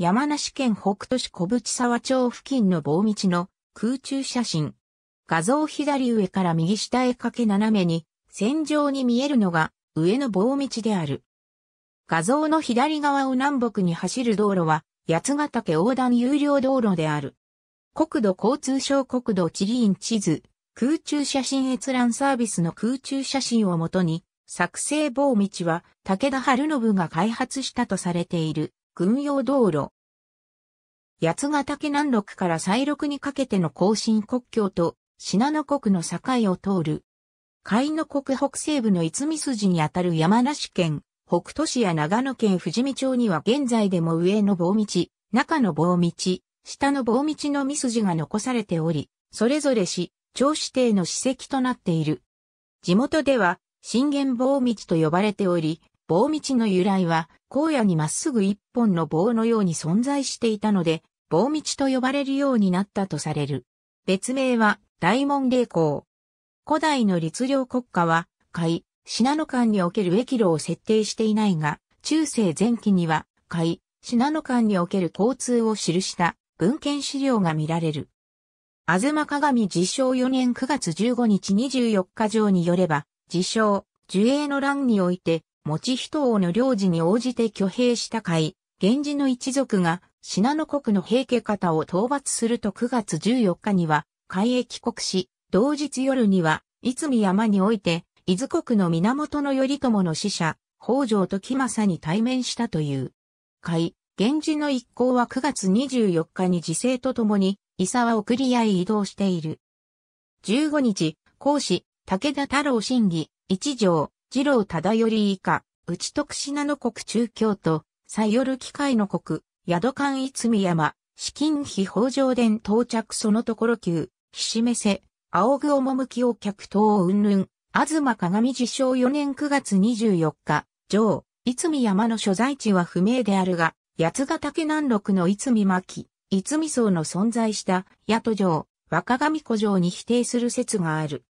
山梨県北都市小淵沢町付近の棒道の空中写真。画像左上から右下へかけ斜めに、線状に見えるのが上の棒道である。画像の左側を南北に走る道路は、八ヶ岳横断有料道路である。国土交通省国土地理院地図、空中写真閲覧サービスの空中写真をもとに、作成棒道は武田春信が開発したとされている。軍用道路。八ヶ岳南麓から西麓にかけての行進国境と信濃国の境を通る。海の国北西部の五見筋にあたる山梨県、北都市や長野県富士見町には現在でも上の棒道、中の棒道、下の棒道の見筋が残されており、それぞれ市、町指定の史跡となっている。地元では、信玄棒道と呼ばれており、棒道の由来は、荒野にまっすぐ一本の棒のように存在していたので、棒道と呼ばれるようになったとされる。別名は、大門霊港。古代の律令国家は、海、信濃間における駅路を設定していないが、中世前期には、海、信濃間における交通を記した文献資料が見られる。あずま鏡自称4年9月15日24日上によれば、自称、樹影の欄において、持人王の領事に応じて挙兵した会、源氏の一族が、信濃国の平家方を討伐すると9月14日には、海へ帰国し、同日夜には、いつ山において、伊豆国の源頼朝の使者、北条時政に対面したという。会、源氏の一行は9月24日に時勢とともに、伊沢をり合い移動している。15日、講師、武田太郎審議、一条、二郎忠頼以下、内徳品の国中京都、よ夜機械の国、宿間逸見山、資金費法上殿到着そのところ級、ひしめせ、仰ぐ趣を客等云々、東鏡自称4年9月24日、上、逸見山の所在地は不明であるが、八ヶ岳南麓の逸見巻、逸見荘の存在した、宿戸城、若上古城に否定する説がある。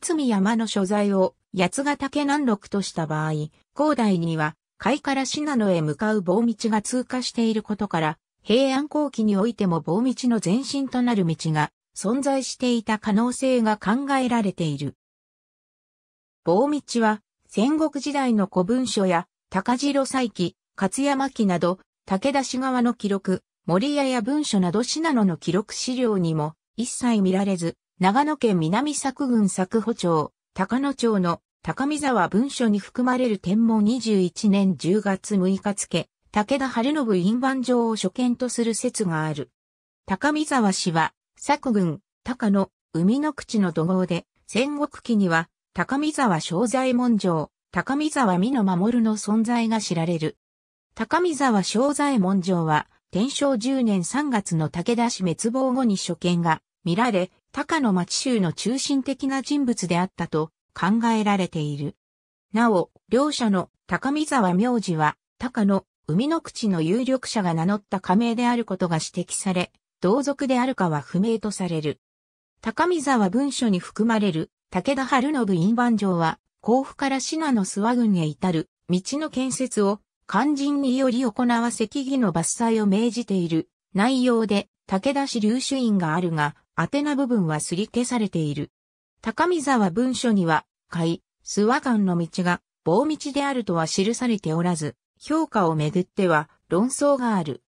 つみ山の所在を、八ヶ岳南麓とした場合、広大には、海から信濃へ向かう棒道が通過していることから、平安後期においても棒道の前身となる道が存在していた可能性が考えられている。棒道は戦国時代の古文書や高城祭記、勝山記など武田氏側の記録、森屋や文書など信濃の記録資料にも一切見られず、長野県南佐久郡佐久保町、高野町の高見沢文書に含まれる天文21年10月6日付、武田晴信印番上を所見とする説がある。高見沢氏は、佐久郡、高野、海の口の土豪で、戦国期には、高見沢正左衛門城、高見沢美の守の存在が知られる。高見沢正左衛門城は、天正10年3月の武田氏滅亡後に所見が見られ、高野町州の中心的な人物であったと考えられている。なお、両者の高見沢名字は、高野、海の口の有力者が名乗った加盟であることが指摘され、同族であるかは不明とされる。高見沢文書に含まれる武田春信印番城は、甲府から信濃諏訪郡へ至る道の建設を肝心により行わせ木々の伐採を命じている内容で武田氏流主院があるが、宛名部分はすり消されている。高見沢文書には、海、諏訪間の道が棒道であるとは記されておらず、評価をめぐっては論争がある。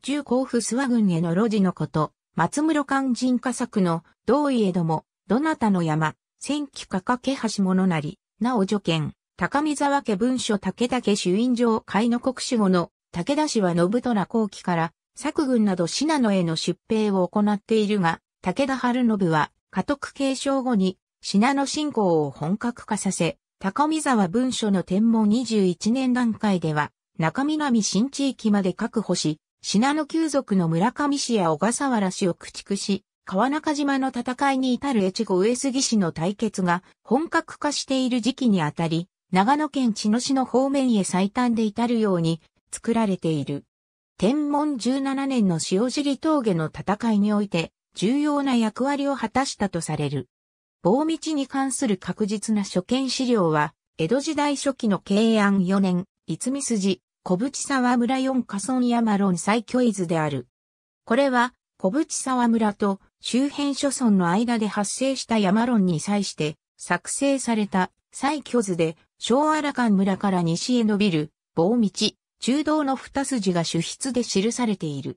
中甲府諏訪郡への路地のこと、松室肝人家作の、同意へども、どなたの山、千機かかけ橋物なり、なお助見、高見沢家文書武田家主院上会の国守護の、武田氏は信虎後期から、作軍など信濃への出兵を行っているが、武田春信は、家督継承後に、信濃信仰を本格化させ、高見沢文書の天文21年段階では、中南新地域まで確保し、信濃旧族の村上氏や小笠原氏を駆逐し、川中島の戦いに至る越後上杉氏の対決が本格化している時期にあたり、長野県茅野市の方面へ最短で至るように作られている。天文17年の塩尻峠の戦いにおいて重要な役割を果たしたとされる。棒道に関する確実な所見資料は、江戸時代初期の慶安4年、逸見筋、小淵沢村四河村山論最巨伊図である。これは、小淵沢村と周辺諸村の間で発生した山論に際して、作成された最巨図で、小荒間村から西へ伸びる、棒道、中道の二筋が主筆で記されている。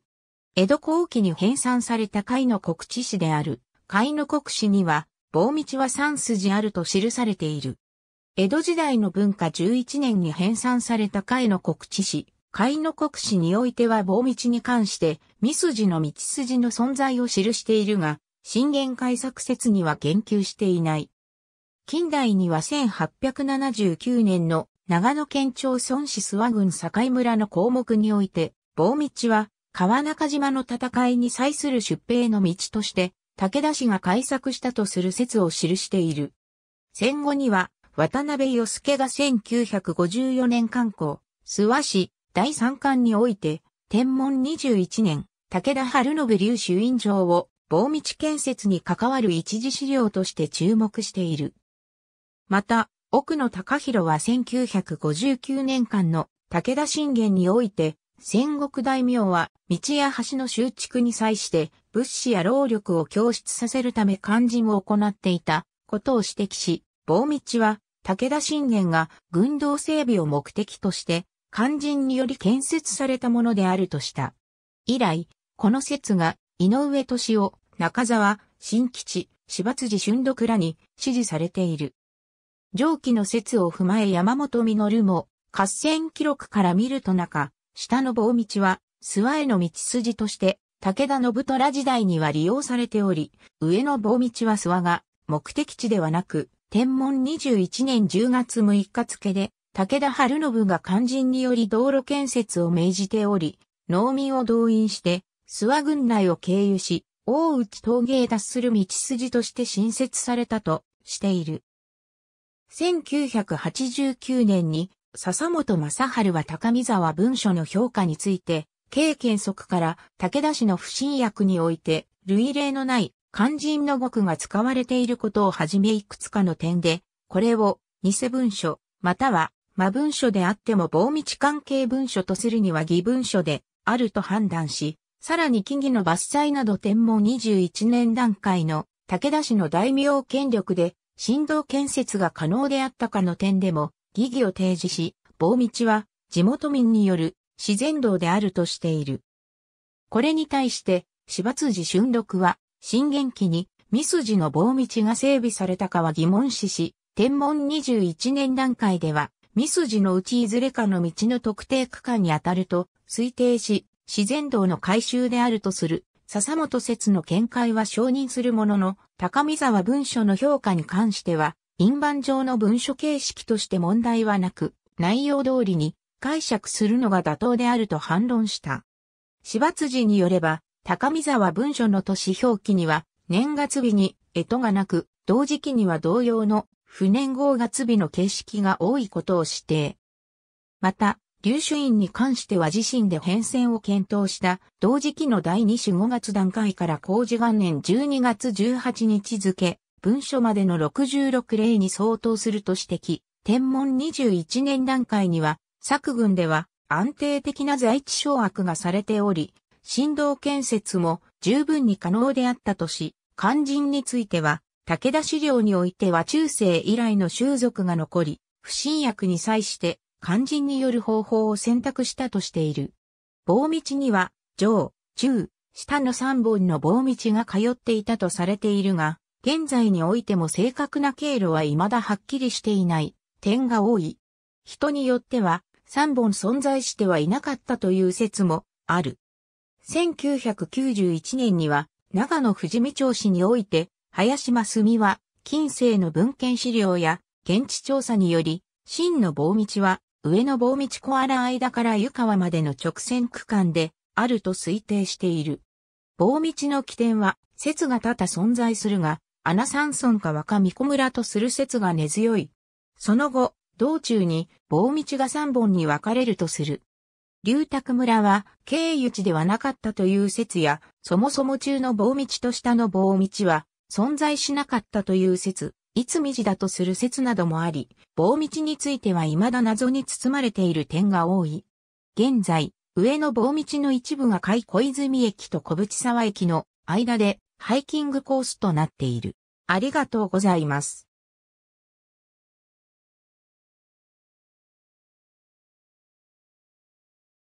江戸後期に編纂された海の国知史である、海の国史には、棒道は三筋あると記されている。江戸時代の文化11年に編纂された海の国知史、海の国史においては棒道に関して、三筋の道筋の存在を記しているが、震源解作説には言及していない。近代には1879年の長野県町村市諏訪郡境村の項目において、棒道は、川中島の戦いに際する出兵の道として、武田氏が開作したとする説を記している。戦後には、渡辺義助が1954年刊行、諏訪市第三巻において、天文21年、武田春信流主院城を、棒道建設に関わる一時資料として注目している。また、奥野隆弘は1959年間の武田信玄において、戦国大名は道や橋の修築に際して物資や労力を供出させるため肝心を行っていたことを指摘し、棒道は武田信玄が軍道整備を目的として肝心により建設されたものであるとした。以来、この説が井上敏夫、中沢、新吉、柴辻俊六らに支持されている。上記の説を踏まえ山本実も、合戦記録から見ると中、下の棒道は、諏訪への道筋として、武田信虎時代には利用されており、上の棒道は諏訪が、目的地ではなく、天文21年10月6日付で、武田春信が肝心により道路建設を命じており、農民を動員して、諏訪郡内を経由し、大内峠へ達する道筋として新設されたとしている。1989年に笹本正春は高見沢文書の評価について、経験則から武田氏の不信役において、類例のない肝心の語句が使われていることをはじめいくつかの点で、これを偽文書、または魔文書であっても防道関係文書とするには偽文書であると判断し、さらに木々の伐採など天文21年段階の武田氏の大名権力で振動建設が可能であったかの点でも疑義を提示し、棒道は地元民による自然道であるとしている。これに対して、芝辻俊六は、震源期に、三筋の棒道が整備されたかは疑問視し、天文21年段階では、三筋のうちいずれかの道の特定区間に当たると推定し、自然道の改修であるとする笹本説の見解は承認するものの、高見沢文書の評価に関しては、印判上の文書形式として問題はなく、内容通りに解釈するのが妥当であると反論した。芝辻によれば、高見沢文書の年表記には、年月日に干支がなく、同時期には同様の不年号月日の形式が多いことを指定。また、牛種院に関しては自身で変遷を検討した、同時期の第2種5月段階から工事元年12月18日付、文書までの66例に相当すると指摘、天文21年段階には、作軍では安定的な在地掌握がされており、振動建設も十分に可能であったとし、肝心については、武田資料においては中世以来の習俗が残り、不信薬に際して肝心による方法を選択したとしている。棒道には、上、中、下の3本の棒道が通っていたとされているが、現在においても正確な経路は未だはっきりしていない点が多い。人によっては3本存在してはいなかったという説もある。1991年には長野富士見町市において林真澄は近世の文献資料や現地調査により真の棒道は上野棒道小荒間から湯川までの直線区間であると推定している。棒道の起点は説が多々存在するが、穴山村か若巫女村とする説が根強い。その後、道中に棒道が3本に分かれるとする。龍卓村は経由地ではなかったという説や、そもそも中の棒道と下の棒道は存在しなかったという説、いつ未じだとする説などもあり、棒道については未だ謎に包まれている点が多い。現在、上の棒道の一部が海小泉駅と小淵沢駅の間でハイキングコースとなっている。ありがとうございます。